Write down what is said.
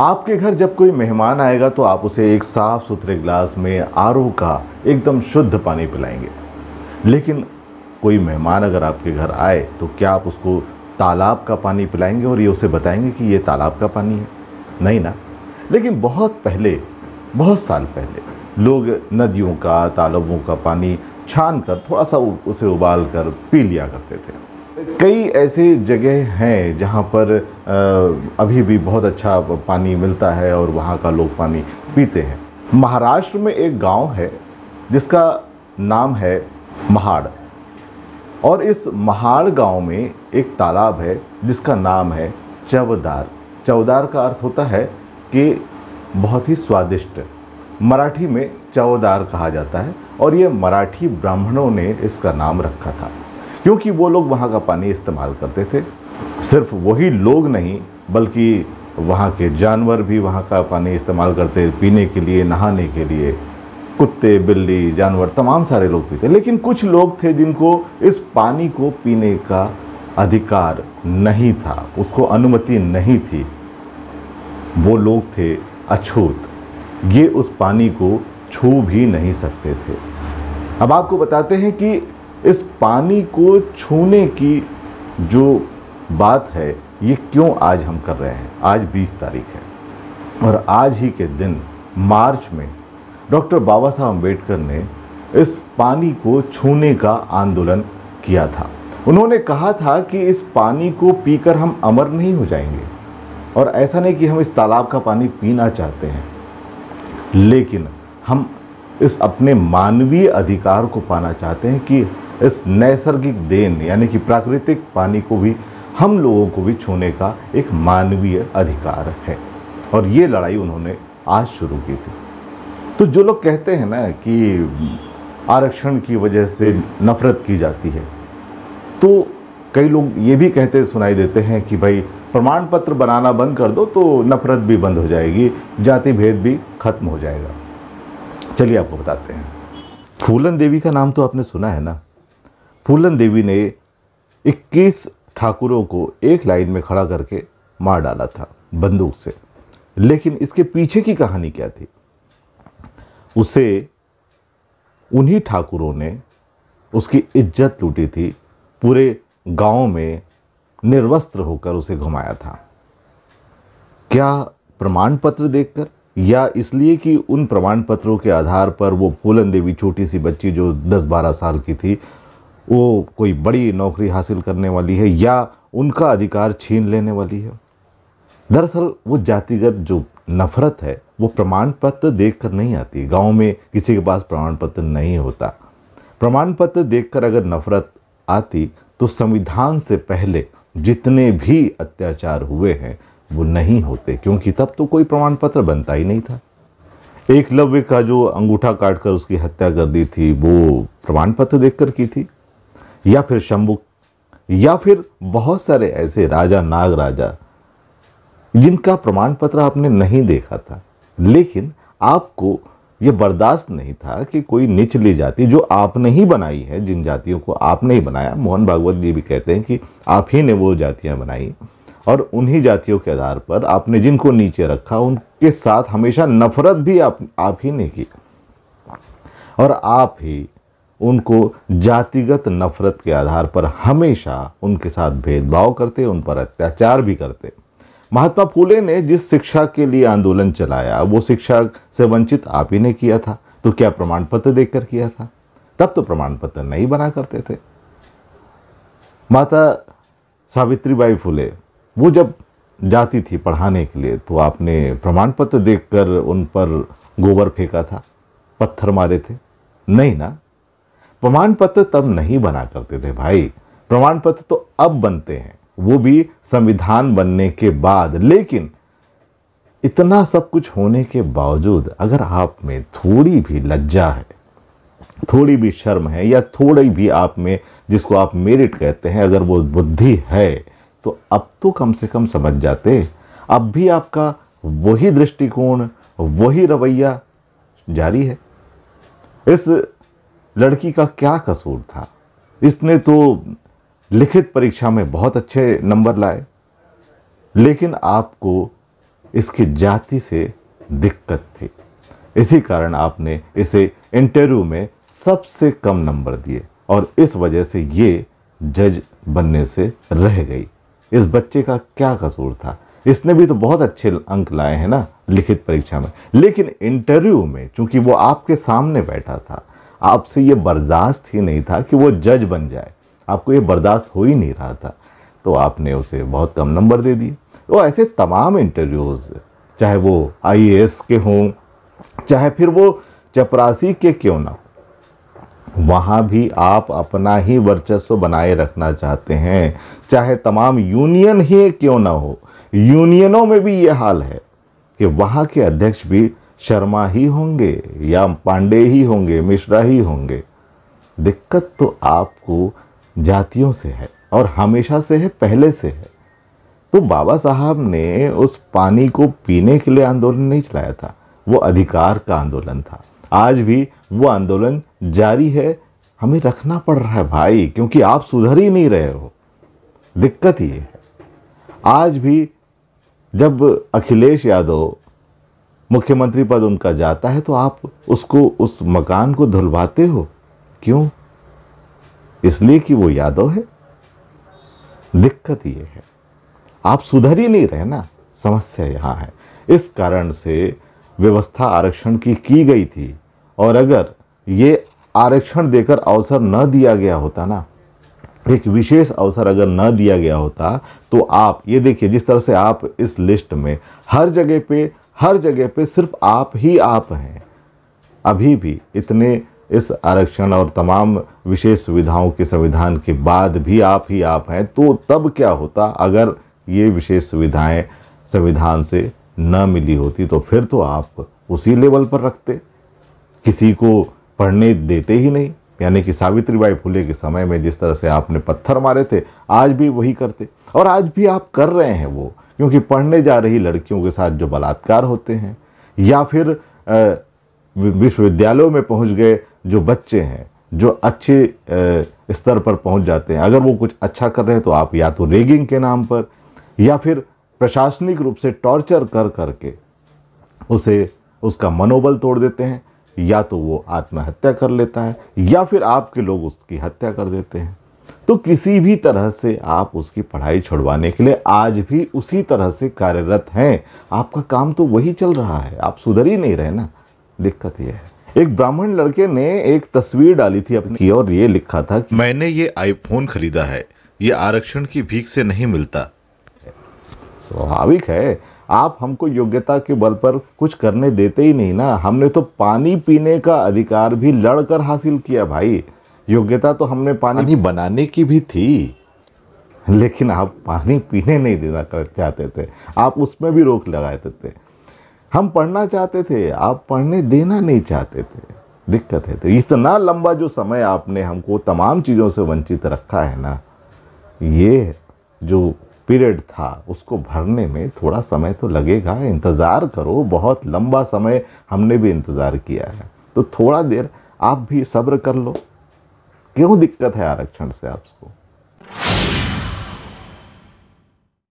आपके घर जब कोई मेहमान आएगा तो आप उसे एक साफ़ सुथरे गिलास में आर का एकदम शुद्ध पानी पिलाएंगे लेकिन कोई मेहमान अगर आपके घर आए तो क्या आप उसको तालाब का पानी पिलाएंगे और ये उसे बताएंगे कि ये तालाब का पानी है नहीं ना लेकिन बहुत पहले बहुत साल पहले लोग नदियों का तालाबों का पानी छान कर थोड़ा सा उसे उबाल कर पी लिया करते थे कई ऐसे जगह हैं जहाँ पर अभी भी बहुत अच्छा पानी मिलता है और वहाँ का लोग पानी पीते हैं महाराष्ट्र में एक गांव है जिसका नाम है महाड़ और इस महाड़ गांव में एक तालाब है जिसका नाम है चवदार चवदार का अर्थ होता है कि बहुत ही स्वादिष्ट मराठी में चवदार कहा जाता है और ये मराठी ब्राह्मणों ने इसका नाम रखा था क्योंकि वो लोग वहाँ का पानी इस्तेमाल करते थे सिर्फ वही लोग नहीं बल्कि वहाँ के जानवर भी वहाँ का पानी इस्तेमाल करते पीने के लिए नहाने के लिए कुत्ते बिल्ली जानवर तमाम सारे लोग पीते लेकिन कुछ लोग थे जिनको इस पानी को पीने का अधिकार नहीं था उसको अनुमति नहीं थी वो लोग थे अछूत ये उस पानी को छू भी नहीं सकते थे अब आपको बताते हैं कि इस पानी को छूने की जो बात है ये क्यों आज हम कर रहे हैं आज 20 तारीख है और आज ही के दिन मार्च में डॉक्टर बाबा साहब अम्बेडकर ने इस पानी को छूने का आंदोलन किया था उन्होंने कहा था कि इस पानी को पीकर हम अमर नहीं हो जाएंगे और ऐसा नहीं कि हम इस तालाब का पानी पीना चाहते हैं लेकिन हम इस अपने मानवीय अधिकार को पाना चाहते हैं कि इस नैसर्गिक देन यानी कि प्राकृतिक पानी को भी हम लोगों को भी छूने का एक मानवीय अधिकार है और ये लड़ाई उन्होंने आज शुरू की थी तो जो लोग कहते हैं ना कि आरक्षण की वजह से नफ़रत की जाती है तो कई लोग ये भी कहते सुनाई देते हैं कि भाई प्रमाण पत्र बनाना बंद कर दो तो नफ़रत भी बंद हो जाएगी जाति भेद भी ख़त्म हो जाएगा चलिए आपको बताते हैं फूलन देवी का नाम तो आपने सुना है ना फूलन देवी ने 21 ठाकुरों को एक लाइन में खड़ा करके मार डाला था बंदूक से लेकिन इसके पीछे की कहानी क्या थी उसे उन्हीं ठाकुरों ने उसकी इज्जत लूटी थी पूरे गांव में निर्वस्त्र होकर उसे घुमाया था क्या प्रमाण पत्र देखकर या इसलिए कि उन प्रमाण पत्रों के आधार पर वो फूलन देवी छोटी सी बच्ची जो 10-12 साल की थी वो कोई बड़ी नौकरी हासिल करने वाली है या उनका अधिकार छीन लेने वाली है दरअसल वो जातिगत जो नफरत है वो प्रमाण पत्र देख कर नहीं आती गाँव में किसी के पास प्रमाण पत्र नहीं होता प्रमाण पत्र देख अगर नफरत आती तो संविधान से पहले जितने भी अत्याचार हुए हैं वो नहीं होते क्योंकि तब तो कोई प्रमाण पत्र बनता ही नहीं था एक लव्य का जो अंगूठा काटकर उसकी हत्या कर दी थी वो प्रमाण पत्र देखकर की थी या फिर शंभुक या फिर बहुत सारे ऐसे राजा नाग राजा जिनका प्रमाण पत्र आपने नहीं देखा था लेकिन आपको ये बर्दाश्त नहीं था कि कोई निचली जाति जो आपने ही बनाई है जिन जातियों को आपने ही बनाया मोहन भागवत जी भी कहते हैं कि आप ही ने वो जातियां बनाई और उन्हीं जातियों के आधार पर आपने जिनको नीचे रखा उनके साथ हमेशा नफरत भी आप आप ही ने की और आप ही उनको जातिगत नफरत के आधार पर हमेशा उनके साथ भेदभाव करते उन पर अत्याचार भी करते महात्मा फूले ने जिस शिक्षा के लिए आंदोलन चलाया वो शिक्षा से वंचित आप ही ने किया था तो क्या प्रमाण पत्र देखकर किया था तब तो प्रमाण पत्र नहीं बना करते थे माता सावित्रीबाई फूले वो जब जाती थी पढ़ाने के लिए तो आपने प्रमाण पत्र देखकर उन पर गोबर फेंका था पत्थर मारे थे नहीं ना प्रमाण पत्र तब नहीं बना करते थे भाई प्रमाण पत्र तो अब बनते हैं वो भी संविधान बनने के बाद लेकिन इतना सब कुछ होने के बावजूद अगर आप में थोड़ी भी लज्जा है थोड़ी भी शर्म है या थोड़ी भी आप में जिसको आप मेरिट कहते हैं अगर वो बुद्धि है तो अब तो कम से कम समझ जाते अब भी आपका वही दृष्टिकोण वही रवैया जारी है इस लड़की का क्या कसूर था इसने तो लिखित परीक्षा में बहुत अच्छे नंबर लाए लेकिन आपको इसकी जाति से दिक्कत थी इसी कारण आपने इसे इंटरव्यू में सबसे कम नंबर दिए और इस वजह से ये जज बनने से रह गई इस बच्चे का क्या कसूर था इसने भी तो बहुत अच्छे अंक लाए हैं ना लिखित परीक्षा में लेकिन इंटरव्यू में चूंकि वो आपके सामने बैठा था आपसे ये बर्दाश्त ही नहीं था कि वो जज बन जाए आपको ये बर्दाश्त हो ही नहीं रहा था तो आपने उसे बहुत कम नंबर दे दिए तो ऐसे तमाम इंटरव्यूज़ चाहे वो आई के हों चाहे फिर वो चपरासी के क्यों ना वहाँ भी आप अपना ही वर्चस्व बनाए रखना चाहते हैं चाहे तमाम यूनियन ही क्यों ना हो यूनियनों में भी ये हाल है कि वहाँ के अध्यक्ष भी शर्मा ही होंगे या पांडे ही होंगे मिश्रा ही होंगे दिक्कत तो आपको जातियों से है और हमेशा से है पहले से है तो बाबा साहब ने उस पानी को पीने के लिए आंदोलन नहीं चलाया था वो अधिकार का आंदोलन था आज भी वो आंदोलन जारी है हमें रखना पड़ रहा है भाई क्योंकि आप सुधर ही नहीं रहे हो दिक्कत ये है आज भी जब अखिलेश यादव मुख्यमंत्री पद उनका जाता है तो आप उसको उस मकान को धुलवाते हो क्यों इसलिए कि वो यादव है दिक्कत ये है आप सुधर ही नहीं रहे ना समस्या यहाँ है इस कारण से व्यवस्था आरक्षण की की गई थी और अगर ये आरक्षण देकर अवसर न दिया गया होता ना एक विशेष अवसर अगर न दिया गया होता तो आप ये देखिए जिस तरह से आप इस लिस्ट में हर जगह पे हर जगह पे सिर्फ आप ही आप हैं अभी भी इतने इस आरक्षण और तमाम विशेष सुविधाओं के संविधान के बाद भी आप ही आप हैं तो तब क्या होता अगर ये विशेष सुविधाएं संविधान से न मिली होती तो फिर तो आप उसी लेवल पर रखते किसी को पढ़ने देते ही नहीं यानी कि सावित्रीबाई फुले के समय में जिस तरह से आपने पत्थर मारे थे आज भी वही करते और आज भी आप कर रहे हैं वो क्योंकि पढ़ने जा रही लड़कियों के साथ जो बलात्कार होते हैं या फिर विश्वविद्यालयों में पहुंच गए जो बच्चे हैं जो अच्छे स्तर पर पहुंच जाते हैं अगर वो कुछ अच्छा कर रहे हैं तो आप या तो रेगिंग के नाम पर या फिर प्रशासनिक रूप से टॉर्चर कर करके उसे उसका मनोबल तोड़ देते हैं या तो वो आत्महत्या कर लेता है या फिर आपके लोग उसकी हत्या कर देते हैं तो किसी भी तरह से आप उसकी पढ़ाई छुड़वाने के लिए आज भी उसी तरह से कार्यरत हैं आपका काम तो वही चल रहा है आप सुधर ही नहीं रहे ना दिक्कत यह है एक ब्राह्मण लड़के ने एक तस्वीर डाली थी अपनी की और ये लिखा था कि मैंने ये आईफोन खरीदा है ये आरक्षण की भीख से नहीं मिलता स्वाभाविक है आप हमको योग्यता के बल पर कुछ करने देते ही नहीं ना हमने तो पानी पीने का अधिकार भी लड़कर हासिल किया भाई योग्यता तो हमने पानी, पानी बनाने की भी थी लेकिन आप पानी पीने नहीं देना चाहते थे आप उसमें भी रोक लगाते थे हम पढ़ना चाहते थे आप पढ़ने देना नहीं चाहते थे दिक्कत है तो इतना लंबा जो समय आपने हमको तमाम चीज़ों से वंचित रखा है ना ये जो पीरियड था उसको भरने में थोड़ा समय तो लगेगा इंतज़ार करो बहुत लंबा समय हमने भी इंतज़ार किया है तो थोड़ा देर आप भी सब्र कर लो क्यों दिक्कत है आरक्षण से आपको